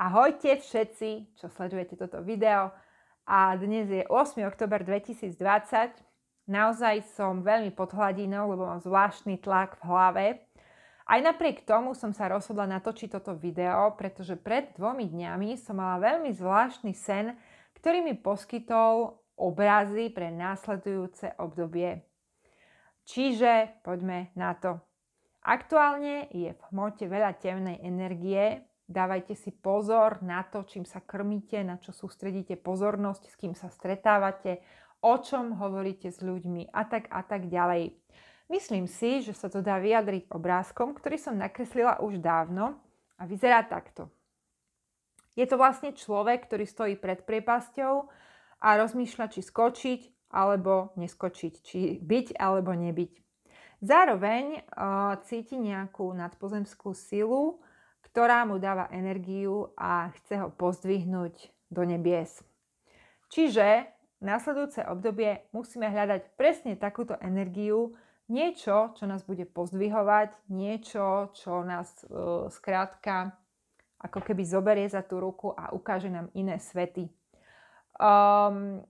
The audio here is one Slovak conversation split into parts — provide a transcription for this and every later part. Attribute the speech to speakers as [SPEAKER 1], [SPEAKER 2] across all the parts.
[SPEAKER 1] Ahojte všetci, čo sledujete toto video. A dnes je 8. oktober 2020. Naozaj som veľmi pod hladinou, lebo mám zvláštny tlak v hlave. Aj napriek tomu som sa rozhodla natočiť toto video, pretože pred dvomi dňami som mala veľmi zvláštny sen, ktorý mi poskytol obrazy pre následujúce obdobie. Čiže poďme na to. Aktuálne je v hmote veľa temnej energie, Dávajte si pozor na to, čím sa krmíte, na čo sústredíte pozornosť, s kým sa stretávate, o čom hovoríte s ľuďmi a tak a tak ďalej. Myslím si, že sa to dá vyjadriť obrázkom, ktorý som nakreslila už dávno a vyzerá takto. Je to vlastne človek, ktorý stojí pred priepasťou a rozmýšľa, či skočiť alebo neskočiť, či byť alebo nebyť. Zároveň uh, cíti nejakú nadpozemskú silu, ktorá mu dáva energiu a chce ho pozdvihnúť do nebies. Čiže nasledujúce obdobie musíme hľadať presne takúto energiu, niečo, čo nás bude pozdvihovať, niečo, čo nás e, skrátka ako keby zoberie za tú ruku a ukáže nám iné svety. Um,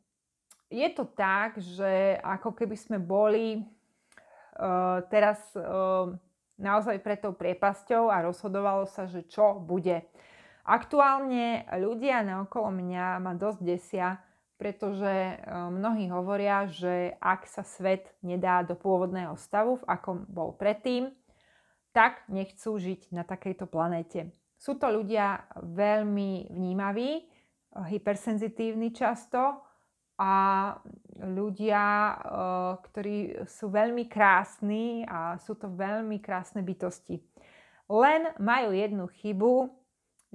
[SPEAKER 1] je to tak, že ako keby sme boli uh, teraz uh, naozaj pred tou priepasťou a rozhodovalo sa, že čo bude. Aktuálne ľudia na okolo mňa ma dosť desia, pretože e, mnohí hovoria, že ak sa svet nedá do pôvodného stavu, v akom bol predtým, tak nechcú žiť na takejto planéte. Sú to ľudia veľmi vnímaví, hypersenzitívni často, a ľudia, e, ktorí sú veľmi krásni a sú to veľmi krásne bytosti. Len majú jednu chybu,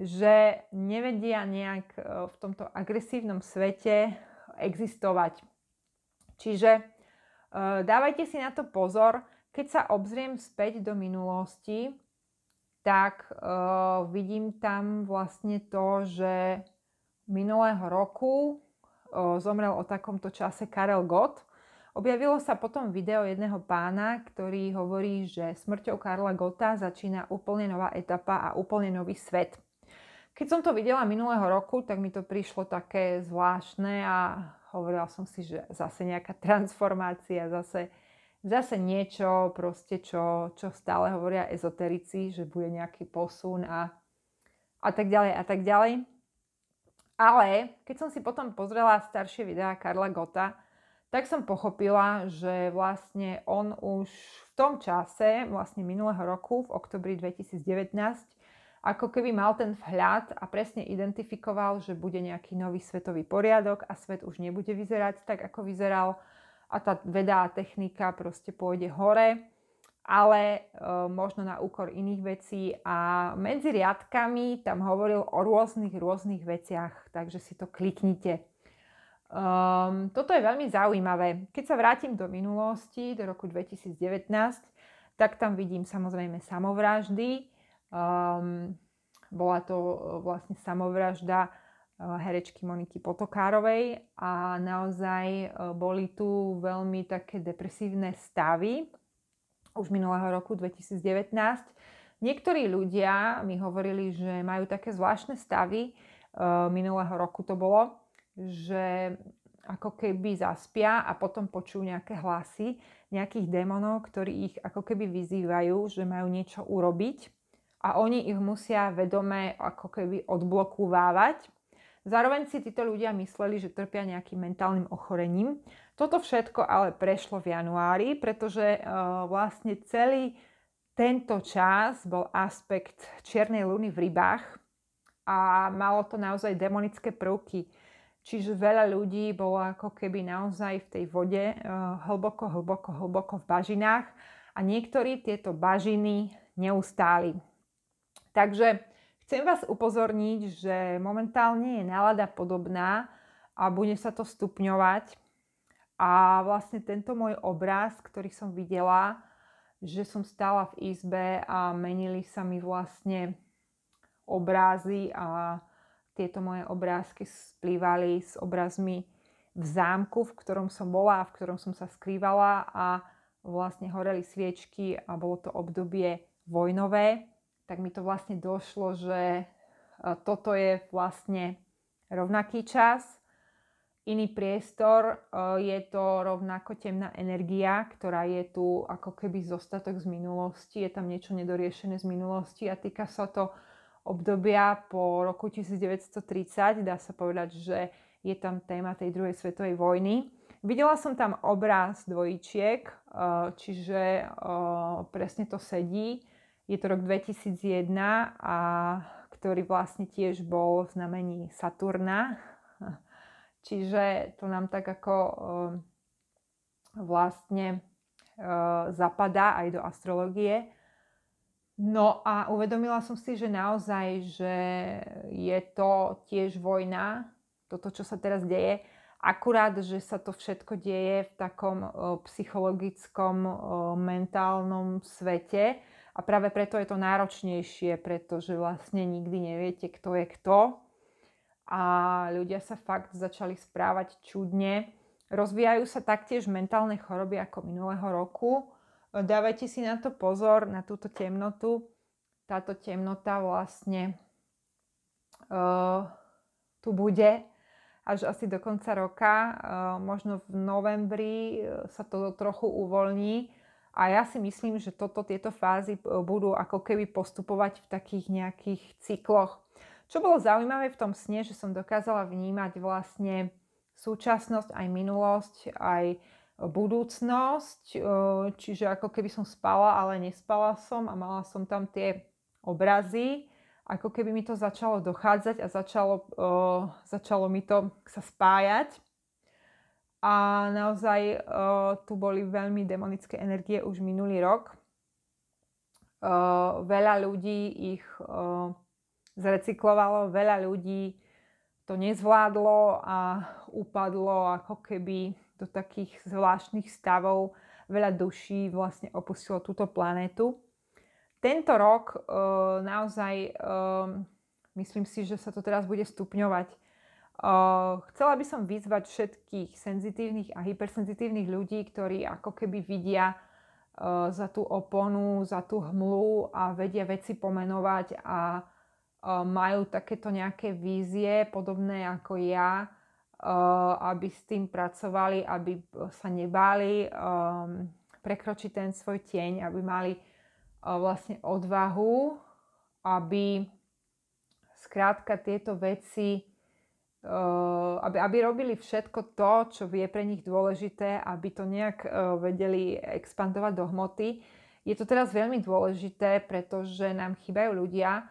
[SPEAKER 1] že nevedia nejak e, v tomto agresívnom svete existovať. Čiže e, dávajte si na to pozor, keď sa obzriem späť do minulosti, tak vidím tam vlastne to, že minulého roku zomrel o takomto čase Karel Gott. Objavilo sa potom video jedného pána, ktorý hovorí, že smrťou Karla Gotta začína úplne nová etapa a úplne nový svet. Keď som to videla minulého roku, tak mi to prišlo také zvláštne a hovorila som si, že zase nejaká transformácia, zase, zase niečo, proste čo, čo stále hovoria ezoterici, že bude nejaký posun a, a tak ďalej a tak ďalej. Ale keď som si potom pozrela staršie videá Karla Gota, tak som pochopila, že vlastne on už v tom čase, vlastne minulého roku, v oktobri 2019, ako keby mal ten vhľad a presne identifikoval, že bude nejaký nový svetový poriadok a svet už nebude vyzerať tak, ako vyzeral a tá veda a technika proste pôjde hore ale e, možno na úkor iných vecí a medzi riadkami tam hovoril o rôznych, rôznych veciach, takže si to kliknite. Um, toto je veľmi zaujímavé. Keď sa vrátim do minulosti, do roku 2019, tak tam vidím samozrejme samovraždy. Um, bola to e, vlastne samovražda e, herečky Moniky Potokárovej a naozaj e, boli tu veľmi také depresívne stavy už minulého roku 2019. Niektorí ľudia mi hovorili, že majú také zvláštne stavy, e, minulého roku to bolo, že ako keby zaspia a potom počujú nejaké hlasy nejakých démonov, ktorí ich ako keby vyzývajú, že majú niečo urobiť a oni ich musia vedome ako keby odblokúvávať. Zároveň si títo ľudia mysleli, že trpia nejakým mentálnym ochorením, toto všetko ale prešlo v januári, pretože e, vlastne celý tento čas bol aspekt čiernej luny v rybách a malo to naozaj demonické prvky. Čiže veľa ľudí bolo ako keby naozaj v tej vode e, hlboko, hlboko, hlboko v bažinách a niektorí tieto bažiny neustáli. Takže chcem vás upozorniť, že momentálne je nálada podobná a bude sa to stupňovať a vlastne tento môj obraz, ktorý som videla, že som stála v izbe a menili sa mi vlastne obrázy a tieto moje obrázky splývali s obrazmi v zámku, v ktorom som bola a v ktorom som sa skrývala a vlastne horeli sviečky a bolo to obdobie vojnové, tak mi to vlastne došlo, že e, toto je vlastne rovnaký čas iný priestor, e, je to rovnako temná energia, ktorá je tu ako keby zostatok z minulosti, je tam niečo nedoriešené z minulosti a týka sa to obdobia po roku 1930, dá sa povedať, že je tam téma tej druhej svetovej vojny. Videla som tam obraz dvojčiek, e, čiže e, presne to sedí. Je to rok 2001, a ktorý vlastne tiež bol v znamení Saturna Čiže to nám tak ako eh, vlastne eh, zapadá aj do astrologie. No a uvedomila som si, že naozaj, že je to tiež vojna, toto, čo sa teraz deje, akurát, že sa to všetko deje v takom eh, psychologickom, mentálnom svete a práve preto je to náročnejšie, pretože vlastne nikdy neviete, kto je kto, a ľudia sa fakt začali správať čudne. Rozvíjajú sa taktiež mentálne choroby ako minulého roku. Dávajte si na to pozor, na túto temnotu. Táto temnota vlastne uh, tu bude až asi do konca roka. Uh, možno v novembri e, sa to trochu uvoľní. A ja si myslím, že toto, tieto fázy budú ako keby postupovať v takých nejakých cykloch čo bolo zaujímavé v tom sne, že som dokázala vnímať vlastne súčasnosť, aj minulosť, aj budúcnosť, eh, čiže ako keby som spala, ale nespala som a mala som tam tie obrazy, ako keby mi to začalo dochádzať a začalo, eh, začalo mi to sa spájať. A naozaj eh, tu boli veľmi demonické energie už minulý rok. veľa ľudí ich zrecyklovalo, veľa ľudí to nezvládlo a upadlo ako keby do takých zvláštnych stavov. Veľa duší vlastne opustilo túto planetu. Tento rok e, naozaj e, myslím si, že sa to teraz bude stupňovať. E, chcela by som vyzvať všetkých senzitívnych a hypersenzitívnych ľudí, ktorí ako keby vidia eh, za tú oponu, za tú hmlu a vedia veci pomenovať a majú takéto nejaké vízie, podobné ako ja, aby s tým pracovali, aby e, sa nebáli prekročiť ten svoj tieň, aby mali e, vlastne odvahu, aby skrátka tieto veci, e, aby, aby robili všetko to, čo je pre nich dôležité, aby to nejak vedeli expandovať do hmoty. Je to teraz veľmi dôležité, pretože nám chýbajú ľudia,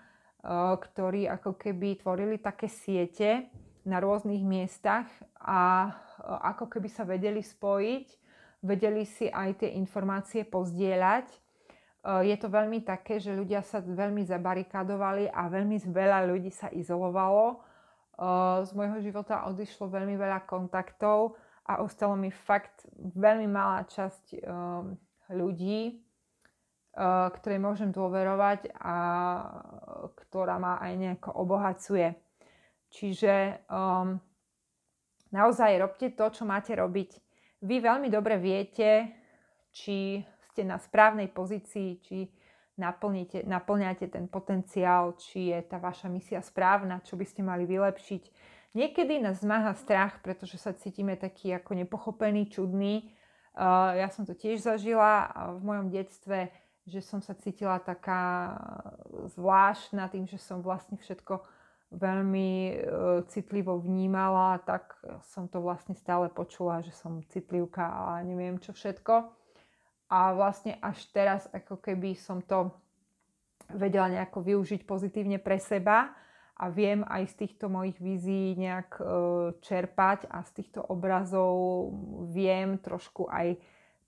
[SPEAKER 1] Eh, ktorí ako keby tvorili také siete na rôznych miestach a eh, ako keby sa vedeli spojiť, vedeli si aj tie informácie pozdieľať. Eh, je to veľmi také, že ľudia sa veľmi zabarikadovali a veľmi veľa ľudí sa izolovalo. Z môjho života odišlo veľmi veľa kontaktov a ostalo mi fakt veľmi malá časť ľudí, Eh, ktorej môžem dôverovať a eh, ktorá ma aj nejako obohacuje. Čiže um, naozaj robte to, čo máte robiť. Vy veľmi dobre viete, či ste na správnej pozícii, či naplňate ten potenciál, či je tá vaša misia správna, čo by ste mali vylepšiť. Niekedy nás zmáha strach, pretože sa cítime taký ako nepochopený, čudný. Uh, eh, ja som to tiež zažila v mojom detstve že som sa cítila taká zvláštna tým, že som vlastne všetko veľmi e, citlivo vnímala, tak som to vlastne stále počula, že som citlivka a neviem čo všetko. A vlastne až teraz ako keby som to vedela nejako využiť pozitívne pre seba a viem aj z týchto mojich vízií nejak e, čerpať a z týchto obrazov viem trošku aj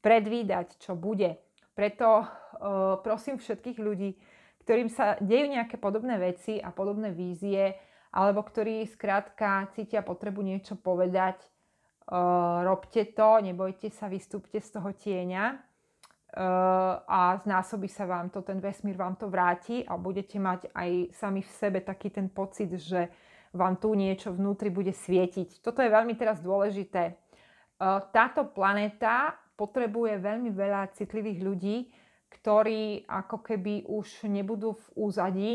[SPEAKER 1] predvídať, čo bude preto uh, prosím všetkých ľudí, ktorým sa dejú nejaké podobné veci a podobné vízie, alebo ktorí skrátka cítia potrebu niečo povedať, uh, robte to, nebojte sa, vystúpte z toho tieňa uh, a znásobí sa vám to, ten vesmír vám to vráti a budete mať aj sami v sebe taký ten pocit, že vám tu niečo vnútri bude svietiť. Toto je veľmi teraz dôležité. táto planéta potrebuje veľmi veľa citlivých ľudí, ktorí ako keby už nebudú v úzadí,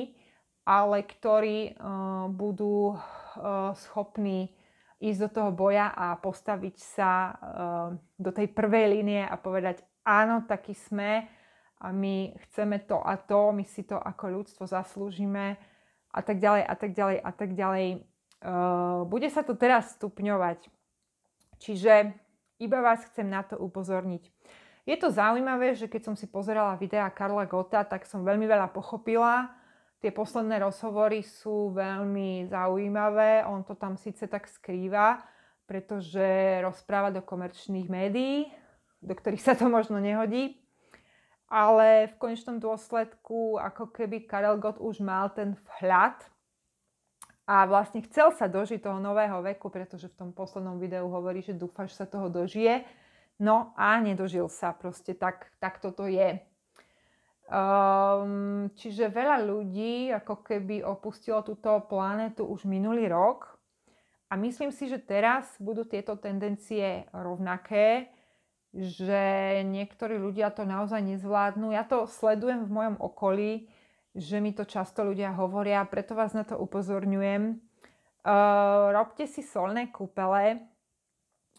[SPEAKER 1] ale ktorí uh, budú uh, schopní ísť do toho boja a postaviť sa uh, do tej prvej línie a povedať áno, takí sme a my chceme to a to, my si to ako ľudstvo zaslúžime a tak ďalej a tak ďalej a tak ďalej. Bude sa to teraz stupňovať. Čiže iba vás chcem na to upozorniť. Je to zaujímavé, že keď som si pozerala videa Karla Gota, tak som veľmi veľa pochopila. Tie posledné rozhovory sú veľmi zaujímavé. On to tam síce tak skrýva, pretože rozpráva do komerčných médií, do ktorých sa to možno nehodí. Ale v konečnom dôsledku, ako keby Karel Gott už mal ten vhľad a vlastne chcel sa dožiť toho nového veku, pretože v tom poslednom videu hovorí, že dúfa, že sa toho dožije. No a nedožil sa, proste tak, tak toto je. Um, čiže veľa ľudí ako keby opustilo túto planetu už minulý rok a myslím si, že teraz budú tieto tendencie rovnaké že niektorí ľudia to naozaj nezvládnu. Ja to sledujem v mojom okolí, že mi to často ľudia hovoria, preto vás na to upozorňujem. Uh, robte si solné kúpele.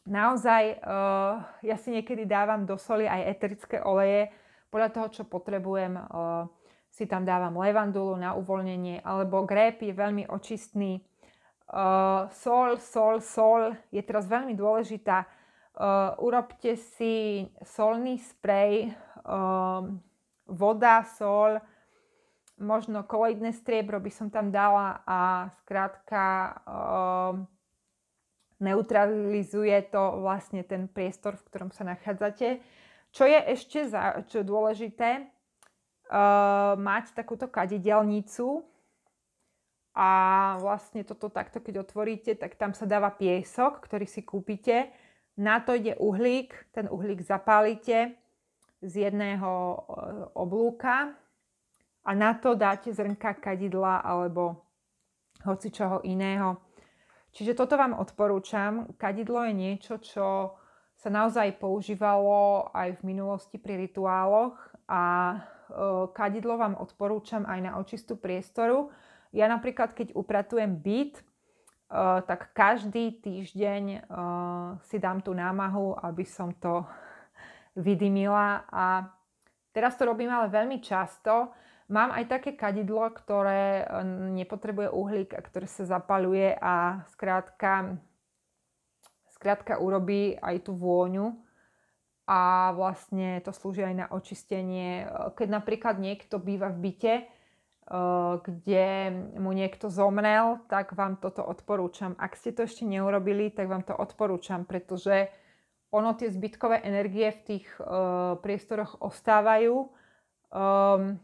[SPEAKER 1] Naozaj, uh, ja si niekedy dávam do soli aj eterické oleje. Podľa toho, čo potrebujem, uh, si tam dávam levandulu na uvoľnenie, alebo grép je veľmi očistný. Uh, sol, sol, sol je teraz veľmi dôležitá. Uh, urobte si solný sprej, uh, voda, sol, možno koloidné striebro by som tam dala a skrátka ehm, neutralizuje to vlastne ten priestor, v ktorom sa nachádzate. Čo je ešte za, čo je dôležité, uh, mať takúto kadidelnicu a vlastne toto takto, keď otvoríte, tak tam sa dáva piesok, ktorý si kúpite. Na to ide uhlík, ten uhlík zapálite z jedného e, oblúka a na to dáte zrnka kadidla alebo hoci čoho iného. Čiže toto vám odporúčam. Kadidlo je niečo, čo sa naozaj používalo aj v minulosti pri rituáloch a e, kadidlo vám odporúčam aj na očistú priestoru. Ja napríklad, keď upratujem byt, e, tak každý týždeň e, si dám tú námahu, aby som to vydymila a teraz to robím ale veľmi často, Mám aj také kadidlo, ktoré e, nepotrebuje uhlík a ktoré sa zapaluje a skrátka, skrátka urobí aj tú vôňu a vlastne to slúži aj na očistenie. E, keď napríklad niekto býva v byte, e, kde mu niekto zomrel, tak vám toto odporúčam. Ak ste to ešte neurobili, tak vám to odporúčam, pretože ono tie zbytkové energie v tých priestoroch ostávajú. Um,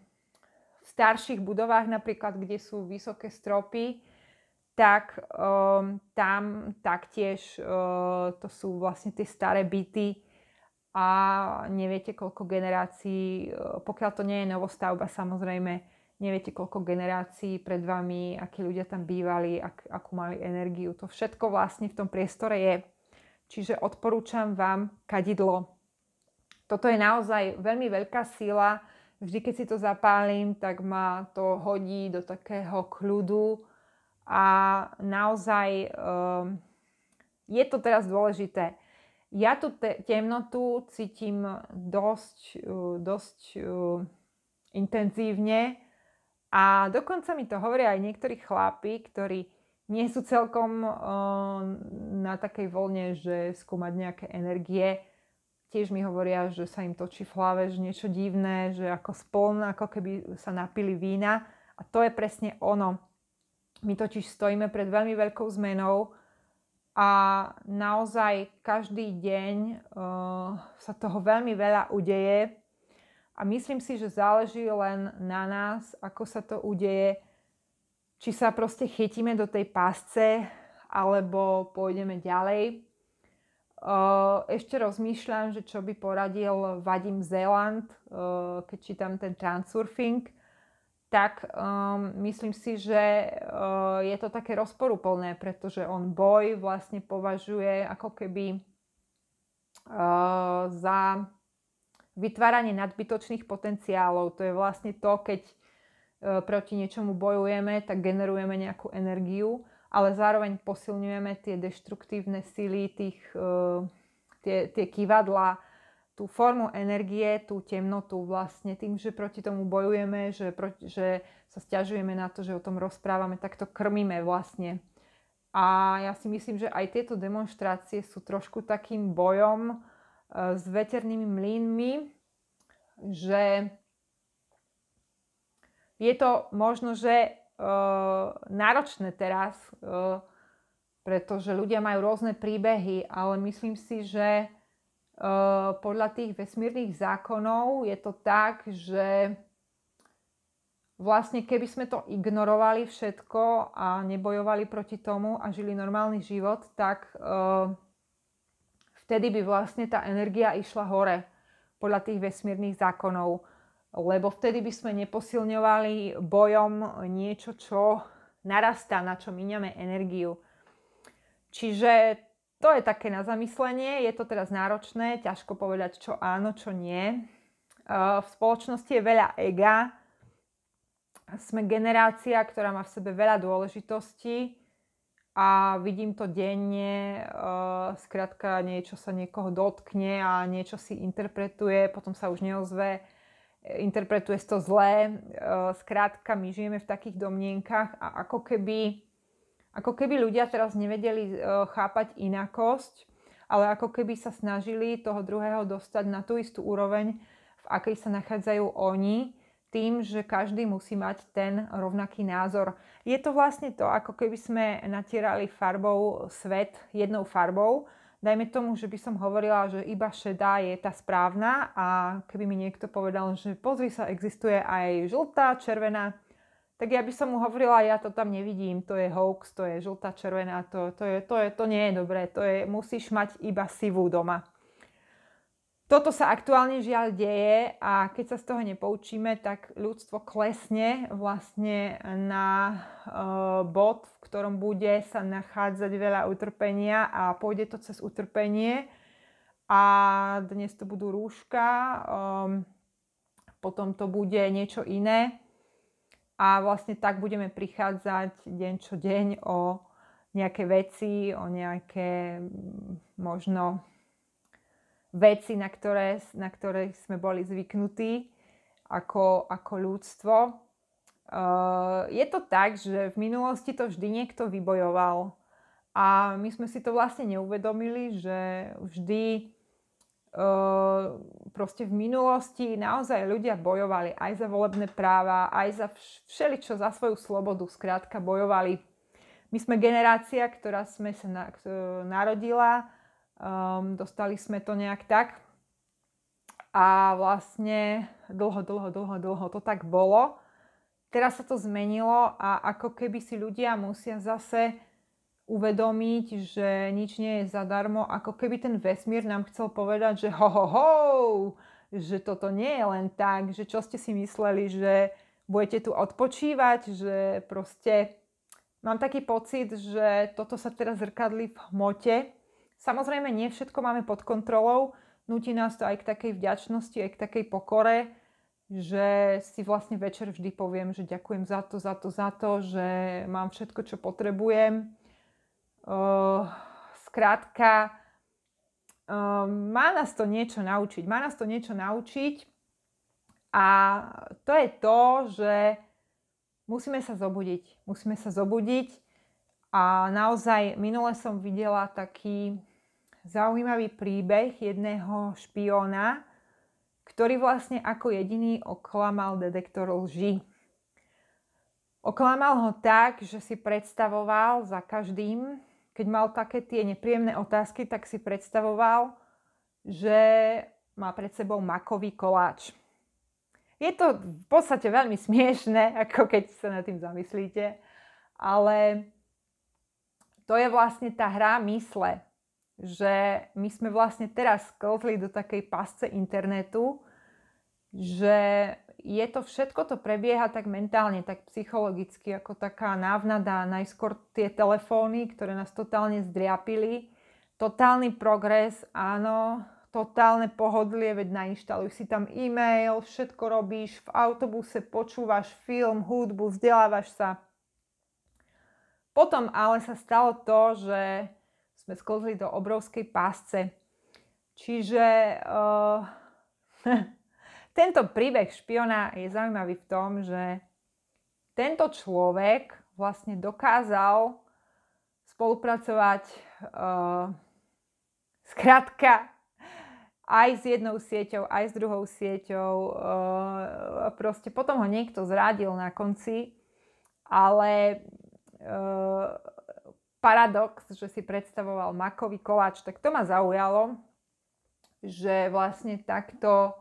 [SPEAKER 1] starších budovách napríklad, kde sú vysoké stropy, tak um, tam taktiež uh, to sú vlastne tie staré byty a neviete koľko generácií, eh, pokiaľ to nie je novostavba samozrejme, neviete koľko generácií pred vami, akí ľudia tam bývali, ak, akú mali energiu. To všetko vlastne v tom priestore je. Čiže odporúčam vám kadidlo. Toto je naozaj veľmi veľká síla, vždy, keď si to zapálim, tak ma to hodí do takého kľudu a naozaj um, je to teraz dôležité. Ja tú te- temnotu cítim dosť, uh, dosť uh, intenzívne a dokonca mi to hovoria aj niektorí chlapi, ktorí nie sú celkom uh, na takej voľne, že skúmať nejaké energie tiež mi hovoria, že sa im točí v hlave, že niečo divné, že ako spln, ako keby sa napili vína. A to je presne ono. My totiž stojíme pred veľmi veľkou zmenou a naozaj každý deň uh, sa toho veľmi veľa udeje. A myslím si, že záleží len na nás, ako sa to udeje, či sa proste chytíme do tej pásce, alebo pôjdeme ďalej ešte rozmýšľam, že čo by poradil Vadim Zeland, keď čítam ten transurfing, tak um, myslím si, že uh, je to také rozporúplné, pretože on boj vlastne považuje ako keby uh, za vytváranie nadbytočných potenciálov. To je vlastne to, keď uh, proti niečomu bojujeme, tak generujeme nejakú energiu ale zároveň posilňujeme tie deštruktívne sily, tých, e, tie, tie kývadla, tú formu energie, tú temnotu vlastne tým, že proti tomu bojujeme, že, proti, že sa stiažujeme na to, že o tom rozprávame, tak to krmíme vlastne. A ja si myslím, že aj tieto demonstrácie sú trošku takým bojom e, s veternými mlynmi, že je to možno, že Eh, náročné teraz, eh, pretože ľudia majú rôzne príbehy, ale myslím si, že eh, podľa tých vesmírnych zákonov je to tak, že vlastne keby sme to ignorovali všetko a nebojovali proti tomu a žili normálny život, tak vtedy by vlastne tá energia išla hore podľa tých vesmírnych zákonov lebo vtedy by sme neposilňovali bojom niečo, čo narastá, na čo míňame energiu. Čiže to je také na zamyslenie, je to teraz náročné, ťažko povedať, čo áno, čo nie. V spoločnosti je veľa ega, sme generácia, ktorá má v sebe veľa dôležitostí a vidím to denne, Zkrátka niečo sa niekoho dotkne a niečo si interpretuje, potom sa už neozve interpretuje to zlé. Skrátka, eh, my žijeme v takých domnienkach a ako keby, ako keby ľudia teraz nevedeli eh, chápať inakosť, ale ako keby sa snažili toho druhého dostať na tú istú úroveň, v akej sa nachádzajú oni, tým, že každý musí mať ten rovnaký názor. Je to vlastne to, ako keby sme natierali farbou svet jednou farbou, dajme tomu, že by som hovorila, že iba šedá je tá správna a keby mi niekto povedal, že pozri sa, existuje aj žltá, červená, tak ja by som mu hovorila, ja to tam nevidím, to je hoax, to je žltá, červená, to, to, je, to, je, to nie je dobré, to je, musíš mať iba sivú doma toto sa aktuálne žiaľ deje a keď sa z toho nepoučíme, tak ľudstvo klesne vlastne na e, bod, v ktorom bude sa nachádzať veľa utrpenia a pôjde to cez utrpenie. A dnes to budú rúška, e, potom to bude niečo iné. A vlastne tak budeme prichádzať deň čo deň o nejaké veci, o nejaké možno veci, na ktoré, na ktoré sme boli zvyknutí ako, ako ľudstvo. Uh, je to tak, že v minulosti to vždy niekto vybojoval a my sme si to vlastne neuvedomili, že vždy eh, proste v minulosti naozaj ľudia bojovali aj za volebné práva, aj za všeličo, za svoju slobodu, skrátka bojovali. My sme generácia, ktorá sme sa na, eh, narodila Um, dostali sme to nejak tak. A vlastne dlho, dlho, dlho, dlho to tak bolo. Teraz sa to zmenilo a ako keby si ľudia musia zase uvedomiť, že nič nie je zadarmo, ako keby ten vesmír nám chcel povedať, že ho, ho, ho, že toto nie je len tak, že čo ste si mysleli, že budete tu odpočívať, že proste mám taký pocit, že toto sa teraz zrkadlí v hmote, Samozrejme, nie všetko máme pod kontrolou, nutí nás to aj k takej vďačnosti, aj k takej pokore, že si vlastne večer vždy poviem, že ďakujem za to, za to, za to, že mám všetko, čo potrebujem. Uh, skrátka, má nás to niečo naučiť. Má nás to niečo naučiť a to je to, že musíme sa zobudiť. Musíme sa zobudiť a naozaj minule som videla taký zaujímavý príbeh jedného špiona, ktorý vlastne ako jediný oklamal detektor lži. Oklamal ho tak, že si predstavoval za každým, keď mal také tie nepríjemné otázky, tak si predstavoval, že má pred sebou makový koláč. Je to v podstate veľmi smiešné, ako keď sa nad tým zamyslíte, ale to je vlastne tá hra mysle že my sme vlastne teraz sklzli do takej pasce internetu, že je to všetko, to prebieha tak mentálne, tak psychologicky, ako taká návnada, najskôr tie telefóny, ktoré nás totálne zdriapili, totálny progres, áno, totálne pohodlie, veď nainštaluj si tam e-mail, všetko robíš, v autobuse počúvaš film, hudbu, vzdelávaš sa. Potom ale sa stalo to, že sme sklzli do obrovskej pásce. Čiže uh, tento príbeh špiona je zaujímavý v tom, že tento človek vlastne dokázal spolupracovať uh, eh, zkrátka aj s jednou sieťou, aj s druhou sieťou. Uh, proste potom ho niekto zradil na konci, ale uh, paradox, že si predstavoval makový koláč, tak to ma zaujalo, že vlastne takto,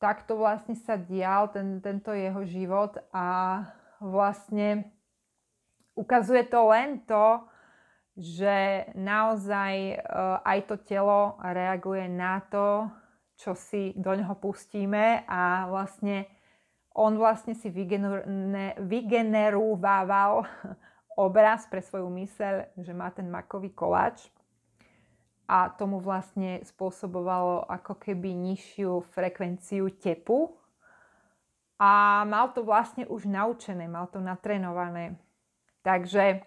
[SPEAKER 1] takto vlastne sa dial ten, tento jeho život a vlastne ukazuje to len to, že naozaj e, aj to telo reaguje na to, čo si do neho pustíme a vlastne on vlastne si vygenerúvával obraz, pre svoju myseľ, že má ten makový koláč a tomu vlastne spôsobovalo ako keby nižšiu frekvenciu tepu a mal to vlastne už naučené, mal to natrenované. Takže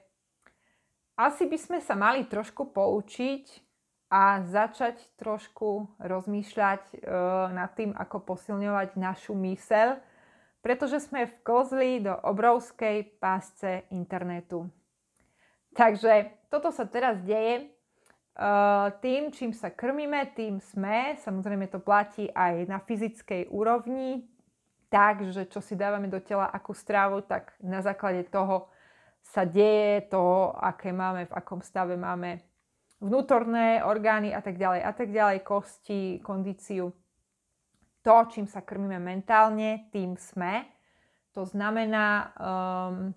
[SPEAKER 1] asi by sme sa mali trošku poučiť a začať trošku rozmýšľať e, nad tým, ako posilňovať našu myseľ, pretože sme v kozli do obrovskej pásce internetu. Takže toto sa teraz deje. Ehm, tým, čím sa krmíme, tým sme. Samozrejme to platí aj na fyzickej úrovni. Takže čo si dávame do tela, akú strávu, tak na základe toho sa deje to, aké máme, v akom stave máme vnútorné orgány a tak ďalej a tak ďalej, kosti, kondíciu to, čím sa krmíme mentálne, tým sme. To znamená, um,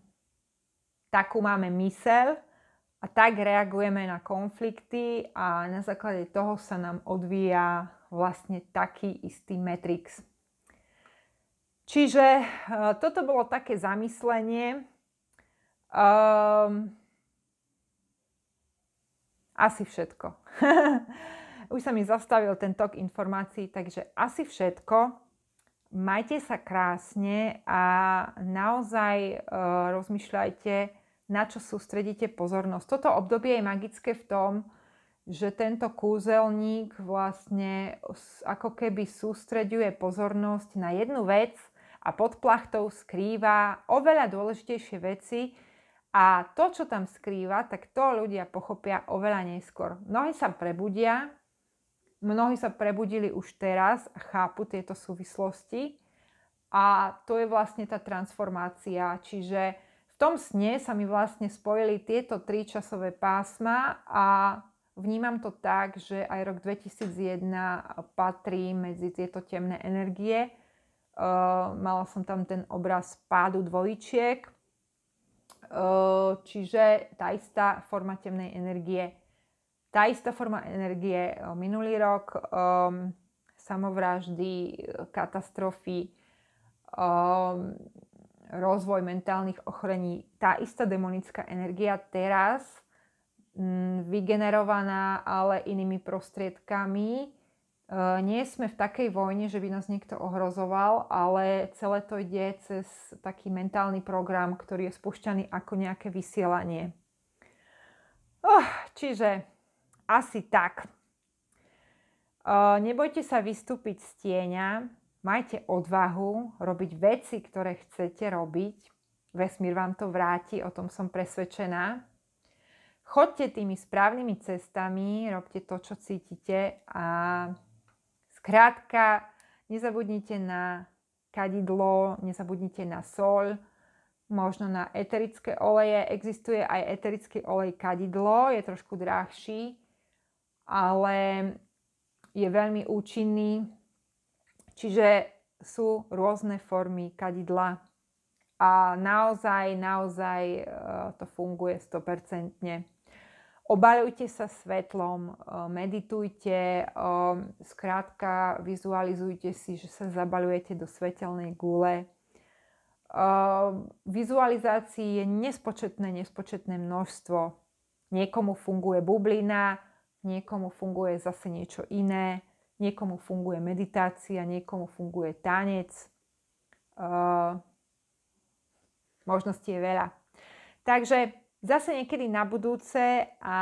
[SPEAKER 1] takú máme myseľ a tak reagujeme na konflikty a na základe toho sa nám odvíja vlastne taký istý metrix. Čiže uh, toto bolo také zamyslenie. Um, asi všetko. Už sa mi zastavil ten tok informácií, takže asi všetko. Majte sa krásne a naozaj e, rozmýšľajte, na čo sústredíte pozornosť. Toto obdobie je magické v tom, že tento kúzelník vlastne ako keby sústreďuje pozornosť na jednu vec a pod plachtou skrýva oveľa dôležitejšie veci a to, čo tam skrýva, tak to ľudia pochopia oveľa neskôr. Mnohí sa prebudia, mnohí sa prebudili už teraz a chápu tieto súvislosti. A to je vlastne tá transformácia. Čiže v tom sne sa mi vlastne spojili tieto tri časové pásma a vnímam to tak, že aj rok 2001 patrí medzi tieto temné energie. Ehm, mala som tam ten obraz pádu dvojčiek, ehm, čiže tá istá forma temnej energie tá istá forma energie minulý rok, um, samovraždy, katastrofy, um, rozvoj mentálnych ochorení, tá istá demonická energia teraz mm, vygenerovaná ale inými prostriedkami. Uh, nie sme v takej vojne, že by nás niekto ohrozoval, ale celé to ide cez taký mentálny program, ktorý je spúšťaný ako nejaké vysielanie. Oh, čiže asi tak. Nebojte sa vystúpiť z tieňa, majte odvahu robiť veci, ktoré chcete robiť. Vesmír vám to vráti, o tom som presvedčená. Chodte tými správnymi cestami, robte to, čo cítite a zkrátka nezabudnite na kadidlo, nezabudnite na sol, možno na eterické oleje. Existuje aj eterický olej kadidlo, je trošku drahší, ale je veľmi účinný. Čiže sú rôzne formy kadidla a naozaj, naozaj e, to funguje 100%. Obaľujte sa svetlom, e, meditujte, e, skrátka vizualizujte si, že sa zabalujete do svetelnej gule. Vizualizácií je nespočetné, nespočetné množstvo. Niekomu funguje bublina, niekomu funguje zase niečo iné, niekomu funguje meditácia, niekomu funguje tanec. Uh, možností je veľa. Takže zase niekedy na budúce a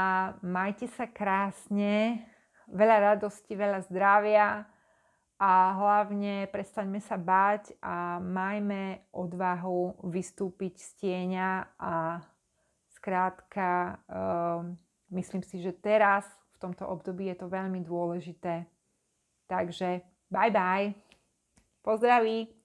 [SPEAKER 1] majte sa krásne, veľa radosti, veľa zdravia a hlavne prestaňme sa báť a majme odvahu vystúpiť z tieňa a skrátka eh, myslím si, že teraz tomto období je to veľmi dôležité. Takže bye bye. Pozdraví!